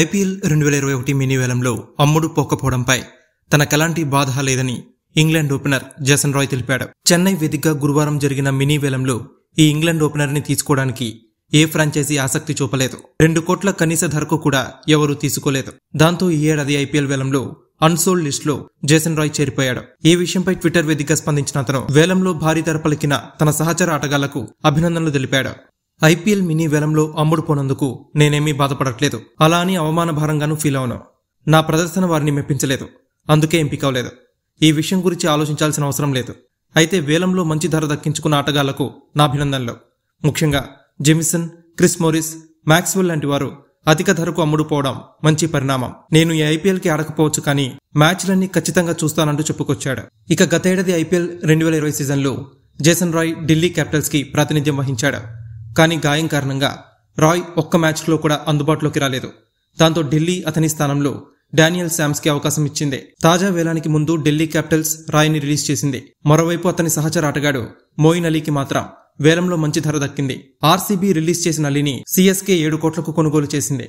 IPL రెండు వేల ఇరవై ఒకటి మినీ వేలంలో అమ్ముడు పోకపోవడంపై తనకెలాంటి బాధ లేదని ఇంగ్లాండ్ ఓపెనర్ జసన్ రాయ్ తెలిపాడు చెన్నై వేదికగా గురువారం జరిగిన మినీ వేలంలో ఈ ఇంగ్లాండ్ ఓపెనర్ని తీసుకోవడానికి ఏ ఫ్రాంచైజీ ఆసక్తి చూపలేదు రెండు కోట్ల కనీస ధరకు కూడా ఎవరూ తీసుకోలేదు దాంతో ఈ ఏడాది ఐపీఎల్ వేలంలో అన్సోల్డ్ లిస్ట్లో జేసన్ రాయ్ చేరిపోయాడు ఈ విషయంపై ట్విట్టర్ వేదికగా స్పందించిన అతను వేలంలో భారీ ధర పలికిన తన సహచర ఆటగాళ్లకు అభినందనలు తెలిపాడు ఐపీఎల్ మినీ వేలంలో అమ్ముడుపోనందుకు నేనేమీ బాధపడట్లేదు అలా అని అవమాన భారంగానూ ఫీల్ అవును నా ప్రదర్శన వారిని మెప్పించలేదు అందుకే ఎంపికవలేదు ఈ విషయం గురించి ఆలోచించాల్సిన అవసరం లేదు అయితే వేలంలో మంచి ధర దక్కించుకున్న ఆటగాళ్లకు నా అభినందనలు ముఖ్యంగా జెమిసన్ క్రిస్ మోరిస్ మ్యాక్స్వెల్ లాంటి వారు అధిక ధరకు అమ్ముడుపోవడం మంచి పరిణామం నేను ఈ ఐపీఎల్కి ఆడకపోవచ్చు కానీ మ్యాచ్లన్నీ ఖచ్చితంగా చూస్తానంటూ చెప్పుకొచ్చాడు ఇక గతేడాది ఐపీఎల్ రెండు వేల ఇరవై సీజన్లో జేసన్ రాయ్ ఢిల్లీ క్యాపిటల్స్కి ప్రాతినిధ్యం వహించాడు కానీ గాయం కారణంగా రాయ్ ఒక్క మ్యాచ్లో కూడా అందుబాటులోకి రాలేదు దాంతో ఢిల్లీ అతని స్థానంలో డానియల్ శామ్స్కి అవకాశం ఇచ్చింది తాజా వేలానికి ముందు ఢిల్లీ క్యాపిటల్స్ రాయ్ని రిలీజ్ చేసింది మరోవైపు అతని సహచర ఆటగాడు మోయిన్ అలీకి మాత్రం వేలంలో మంచి ధర దక్కింది ఆర్సీబీ రిలీజ్ చేసిన అలీని సీఎస్కే ఏడు కోట్లకు కొనుగోలు చేసింది